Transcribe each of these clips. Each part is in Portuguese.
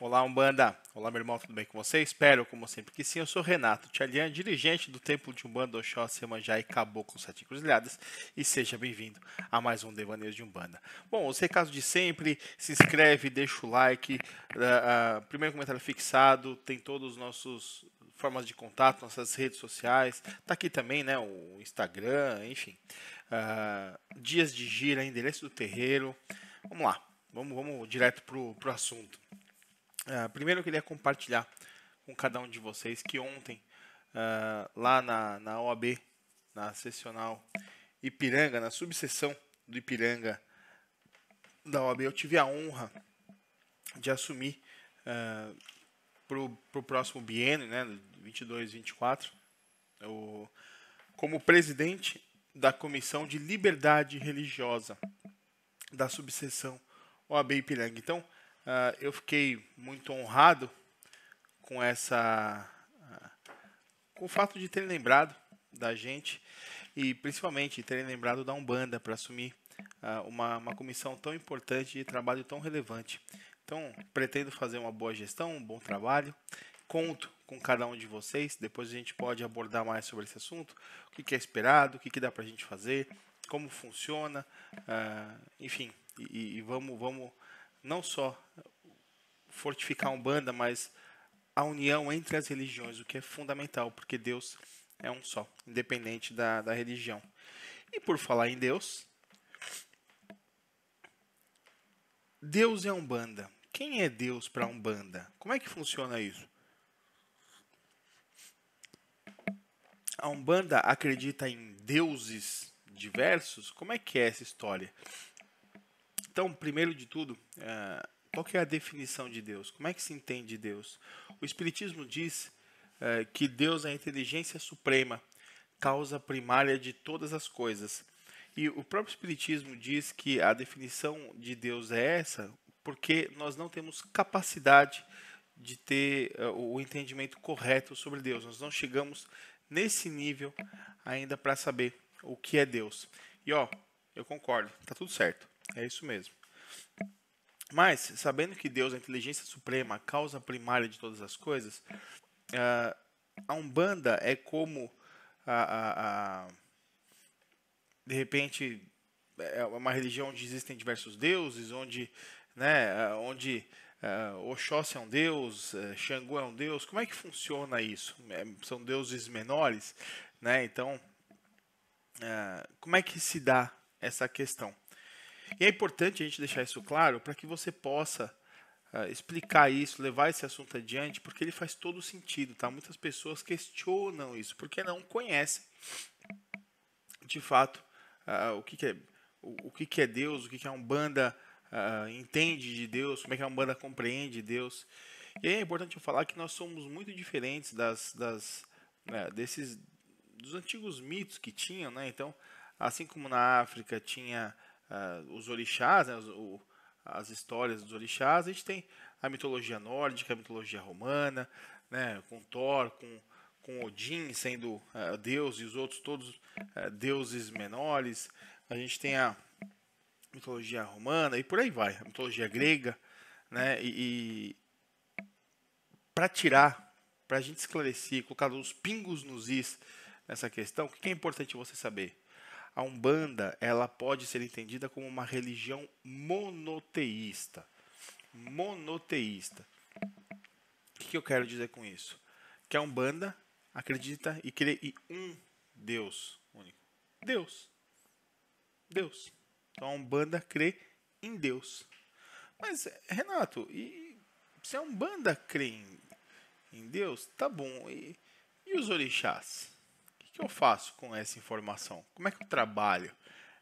Olá, Umbanda. Olá, meu irmão, tudo bem com você? Espero, como sempre, que sim. Eu sou Renato Tchalian, dirigente do Templo de Umbanda Oxó, Manjá e Caboclo Sete Cruzilhadas. E seja bem-vindo a mais um Devaneio de Umbanda. Bom, os recados de sempre, se inscreve, deixa o like. Uh, uh, primeiro comentário fixado, tem todos os nossos formas de contato, nossas redes sociais. Tá aqui também, né, o Instagram, enfim. Uh, dias de gira, endereço do terreiro. Vamos lá, vamos, vamos direto pro, pro assunto. Ah, primeiro eu queria compartilhar com cada um de vocês que ontem, uh, lá na, na OAB, na seccional Ipiranga, na subseção do Ipiranga da OAB, eu tive a honra de assumir uh, ah, para o próximo biênio, né, 22, 24, como presidente da Comissão de Liberdade Religiosa da subseção OAB Ipiranga. Então, Uh, eu fiquei muito honrado com essa. Uh, com o fato de terem lembrado da gente e principalmente terem lembrado da Umbanda para assumir uh, uma, uma comissão tão importante e trabalho tão relevante. Então, pretendo fazer uma boa gestão, um bom trabalho. Conto com cada um de vocês. Depois a gente pode abordar mais sobre esse assunto: o que é esperado, o que dá para a gente fazer, como funciona, enfim. E, e vamos, vamos não só fortificar a Umbanda, mas a união entre as religiões, o que é fundamental, porque Deus é um só, independente da, da religião. E por falar em Deus, Deus é Umbanda. Quem é Deus para Umbanda? Como é que funciona isso? A Umbanda acredita em deuses diversos? Como é que é essa história? Então, primeiro de tudo, é, qual é a definição de Deus? Como é que se entende Deus? O Espiritismo diz é, que Deus é a inteligência suprema, causa primária de todas as coisas. E o próprio Espiritismo diz que a definição de Deus é essa porque nós não temos capacidade de ter uh, o entendimento correto sobre Deus. Nós não chegamos nesse nível ainda para saber o que é Deus. E ó, eu concordo, tá tudo certo. É isso mesmo. Mas, sabendo que Deus é a inteligência suprema, a causa primária de todas as coisas, ah, a Umbanda é como a, a, a de repente é uma religião onde existem diversos deuses, onde, né, ah, onde uh, Oxóssi é um deus, uh, Xangô é um deus. Como é que funciona isso? É, são deuses menores, né? Então, uh, como é que se dá essa questão? E é importante a gente deixar isso claro para que você possa uh, explicar isso, levar esse assunto adiante, porque ele faz todo sentido, tá? Muitas pessoas questionam isso porque não conhecem de fato uh, o que, que é o, o que, que, é Deus, o que, que a Umbanda uh, entende de Deus, como é que a Umbanda compreende Deus. E aí é importante eu falar que nós somos muito diferentes das, das né, desses dos antigos mitos que tinham, né? Então, assim como na África tinha uh, os orixás, né, o, as histórias dos orixás, a gente tem a mitologia nórdica, a mitologia romana, né, com Thor, com, com Odin sendo uh, deus e os outros todos uh, deuses menores. A gente tem a mitologia romana e por aí vai, a mitologia grega, né, e, e para tirar, para a gente esclarecer, colocar os pingos nos is nessa questão, o que é importante você saber? a Umbanda ela pode ser entendida como uma religião monoteísta. Monoteísta. O que, que eu quero dizer com isso? Que a Umbanda acredita e crê em um Deus único. Deus. Deus. Então a Umbanda crê em Deus. Mas, Renato, e se a Umbanda crê em, em Deus, tá bom. E, e os orixás? que eu faço com essa informação? Como é que eu trabalho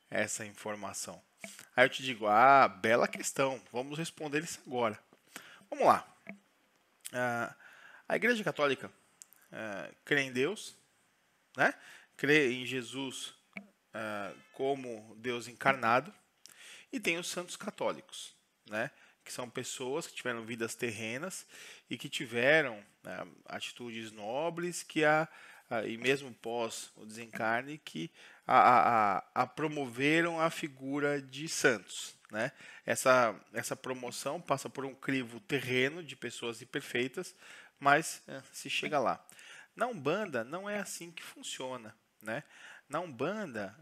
essa informação? Aí eu te digo, ah, bela questão, vamos responder isso agora. Vamos lá. Ah, a Igreja Católica ah, crê em Deus, né? crê em Jesus ah, como Deus encarnado, e tem os santos católicos, né? que são pessoas que tiveram vidas terrenas e que tiveram né, atitudes nobres que a, ah, e mesmo pós o desencarne, que a, a, a promoveram a figura de santos. Né? Essa, essa promoção passa por um crivo terreno de pessoas imperfeitas, mas é, se chega lá. Na Umbanda, não é assim que funciona. Né? Na Umbanda,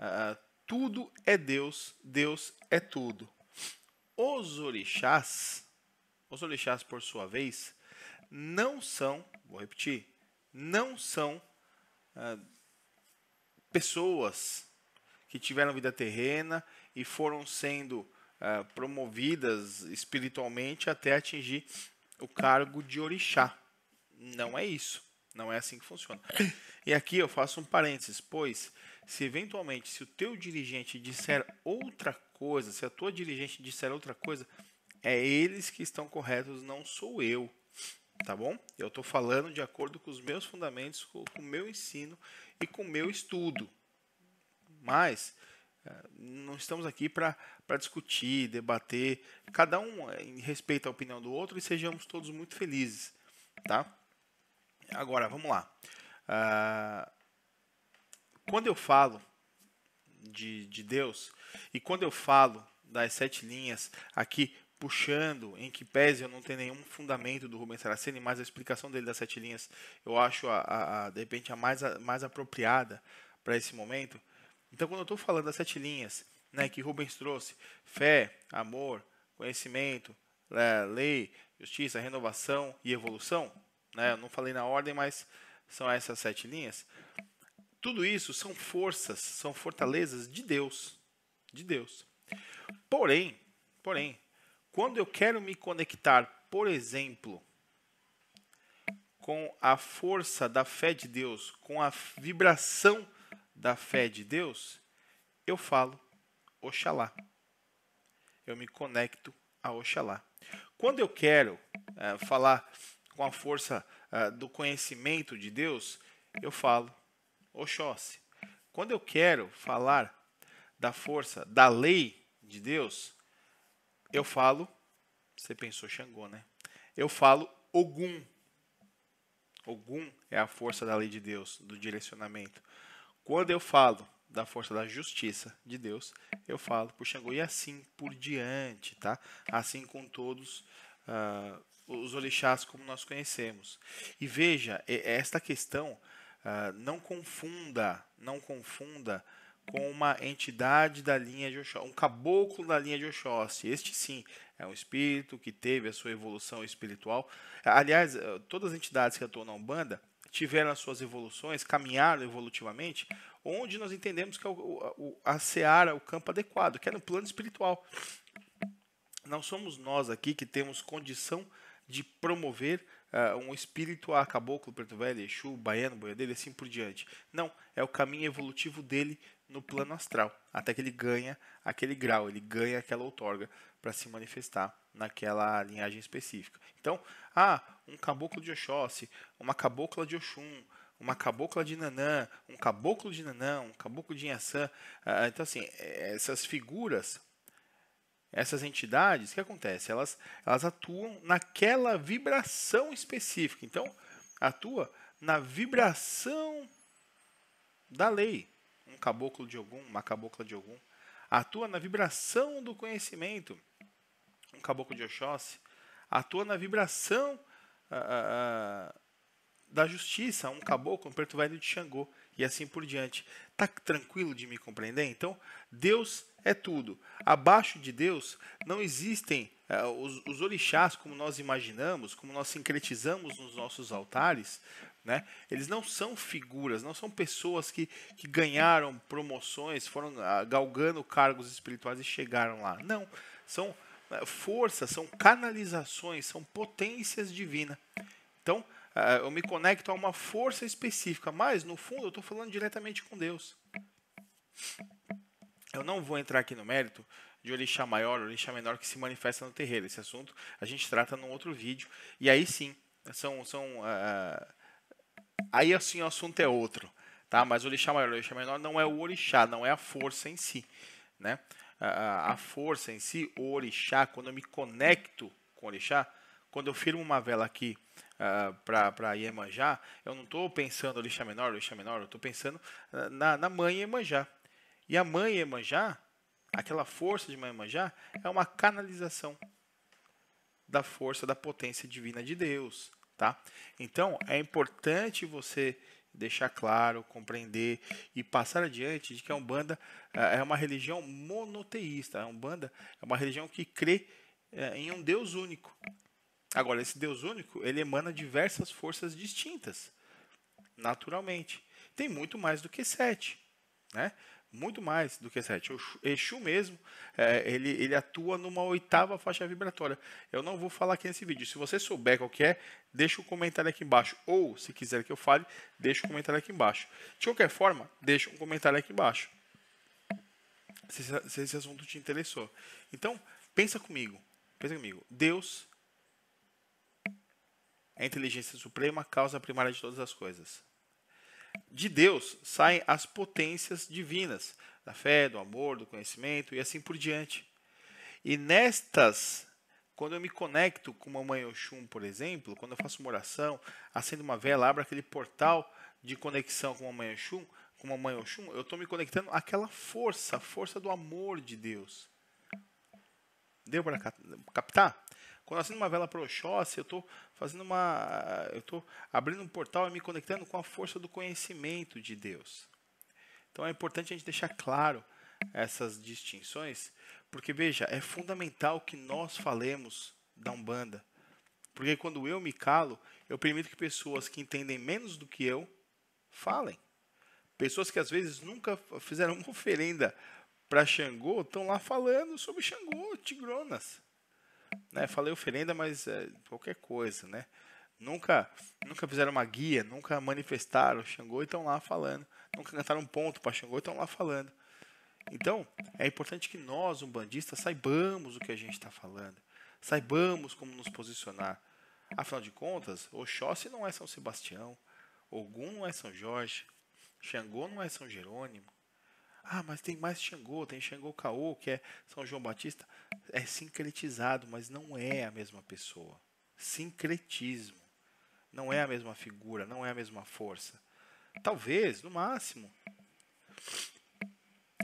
tudo é Deus, Deus é tudo. Os orixás, os orixás por sua vez, não são, vou repetir, não são ah, pessoas que tiveram vida terrena e foram sendo ah, promovidas espiritualmente até atingir o cargo de orixá. Não é isso. Não é assim que funciona. E aqui eu faço um parênteses, pois se eventualmente, se o teu dirigente disser outra coisa, se a tua dirigente disser outra coisa, é eles que estão corretos, não sou eu tá bom? Eu estou falando de acordo com os meus fundamentos, com, o meu ensino e com o meu estudo. Mas eh, não estamos aqui para discutir, debater. Cada um eh, respeita a opinião do outro e sejamos todos muito felizes, tá? Agora, vamos lá. Ah, quando eu falo de, de Deus e quando eu falo das sete linhas aqui puxando, em que pese eu não tenho nenhum fundamento do Rubens Saraceni, mas a explicação dele das sete linhas eu acho, a, a, a de repente, a mais, a, mais apropriada para esse momento. Então, quando eu estou falando das sete linhas né, que Rubens trouxe, fé, amor, conhecimento, lei, justiça, renovação e evolução, né, eu não falei na ordem, mas são essas sete linhas. Tudo isso são forças, são fortalezas de Deus, de Deus. Porém, porém, quando eu quero me conectar, por exemplo, com a força da fé de Deus, com a vibração da fé de Deus, eu falo Oxalá. Eu me conecto a Oxalá. Quando eu quero é, falar com a força é, do conhecimento de Deus, eu falo Oxóssi. Quando eu quero falar da força da lei de Deus, eu falo, você pensou Xangô, né? Eu falo Ogum. Ogum é a força da lei de Deus, do direcionamento. Quando eu falo da força da justiça de Deus, eu falo por Xangô e assim por diante, tá? Assim com todos uh, os orixás como nós conhecemos. E veja, esta questão uh, não confunda, não confunda com uma entidade da linha de Oxóssi, um caboclo da linha de Oxóssi. Este sim é um espírito que teve a sua evolução espiritual. Aliás, eh, todas as entidades que atuam na Umbanda tiveram as suas evoluções, caminharam evolutivamente, onde nós entendemos que é o, o, a seara, o campo adequado, que é no plano espiritual. Não somos nós aqui que temos condição de promover uh, um espírito a caboclo, preto velho, Exu, baiano, boiadeiro, assim por diante. Não, é o caminho evolutivo dele no plano astral, até que ele ganha aquele grau, ele ganha aquela outorga para se manifestar naquela linhagem específica. Então, ah, um caboclo de Oxóssi, uma cabocla de Oxum, uma cabocla de Nanã, um caboclo de Nanã, um caboclo de Inhaçã. Ah, então, assim, essas figuras essas entidades, o que acontece? Elas, elas atuam naquela vibração específica. Então, atua na vibração da lei. Um caboclo de algum, uma cabocla de algum. Atua na vibração do conhecimento. Um caboclo de Oxóssi. Atua na vibração ah, ah, ah, da justiça. Um caboclo, um velho de Xangô e assim por diante. Tá tranquilo de me compreender? Então, Deus é tudo. Abaixo de Deus não existem uh, os, os, orixás como nós imaginamos, como nós sincretizamos nos nossos altares. Né? Eles não são figuras, não são pessoas que, que ganharam promoções, foram uh, galgando cargos espirituais e chegaram lá. Não, são eh, forças, são canalizações, são potências divinas então, ah, eu me conecto a uma força específica, mas no fundo eu estou falando diretamente com Deus. Eu não vou entrar aqui no mérito de orixá maior, orixá menor que se manifesta no terreiro. Esse assunto a gente trata num outro vídeo. E aí sim, são. são uh, aí assim o assunto é outro. Tá? Mas o orixá maior, orixá menor não é o orixá, não é a força em si. Né? A, a força em si, o orixá, quando eu me conecto com o orixá, quando eu firmo uma vela aqui uh, ah, para Iemanjá, eu não estou pensando lixa menor, lixa menor, eu estou pensando ah, na, na mãe Iemanjá. E a mãe Iemanjá, aquela força de mãe Iemanjá, é uma canalização da força, da potência divina de Deus. Tá? Então, é importante você deixar claro, compreender e passar adiante de que a é Umbanda ah, é uma religião monoteísta. A é Umbanda é uma religião que crê eh, em um Deus único. Agora, esse Deus único, ele emana diversas forças distintas, naturalmente. Tem muito mais do que sete, né? Muito mais do que sete. O Exu mesmo, é, ele, ele atua numa oitava faixa vibratória. Eu não vou falar aqui nesse vídeo. Se você souber qual que é, deixa o um comentário aqui embaixo. Ou, se quiser que eu fale, deixa o um comentário aqui embaixo. De qualquer forma, deixa um comentário aqui embaixo. Se, se esse assunto te interessou. Então, pensa comigo. Pensa comigo. Deus a inteligência suprema, causa primária de todas as coisas. De Deus saem as potências divinas, da fé, do amor, do conhecimento e assim por diante. E nestas, quando eu me conecto com uma mãe Oxum, por exemplo, quando eu faço uma oração, acendo uma vela, abro aquele portal de conexão com a mãe Oxum, com a mãe Oxum, eu estou me conectando àquela força, a força do amor de Deus. Deu para captar? Quando eu assino uma vela Proxóssi, eu estou fazendo uma. Eu estou abrindo um portal e me conectando com a força do conhecimento de Deus. Então é importante a gente deixar claro essas distinções, porque veja, é fundamental que nós falemos da Umbanda. Porque quando eu me calo, eu permito que pessoas que entendem menos do que eu falem. Pessoas que às vezes nunca fizeram uma oferenda para Xangô estão lá falando sobre Xangô, Tigronas. Né? Falei oferenda, mas é, qualquer coisa, né? Nunca, nunca fizeram uma guia, nunca manifestaram Xangô e estão lá falando. Nunca cantaram um ponto para Xangô e estão lá falando. Então, é importante que nós, umbandistas, saibamos o que a gente está falando. Saibamos como nos posicionar. Afinal de contas, Oxóssi não é São Sebastião, Ogum não é São Jorge, Xangô não é São Jerônimo, ah, mas tem mais Xangô, tem Xangô Caô, que é São João Batista. É sincretizado, mas não é a mesma pessoa. Sincretismo. Não é a mesma figura, não é a mesma força. Talvez, no máximo.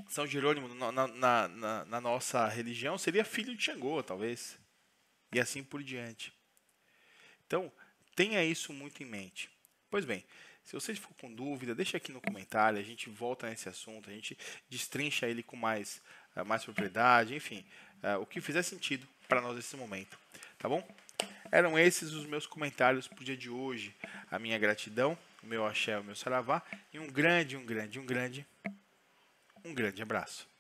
São Jerônimo, na, na, na, na nossa religião, seria filho de Xangô, talvez. E assim por diante. Então, tenha isso muito em mente. Pois bem, se você for com dúvida, deixa aqui no comentário, a gente volta nesse assunto, a gente destrincha ele com mais, eh, mais propriedade, enfim, eh, o que fizer sentido para nós nesse momento, tá bom? Eram esses os meus comentários para o dia de hoje. A minha gratidão, o meu axé, o meu saravá e um grande, um grande, um grande, um grande abraço.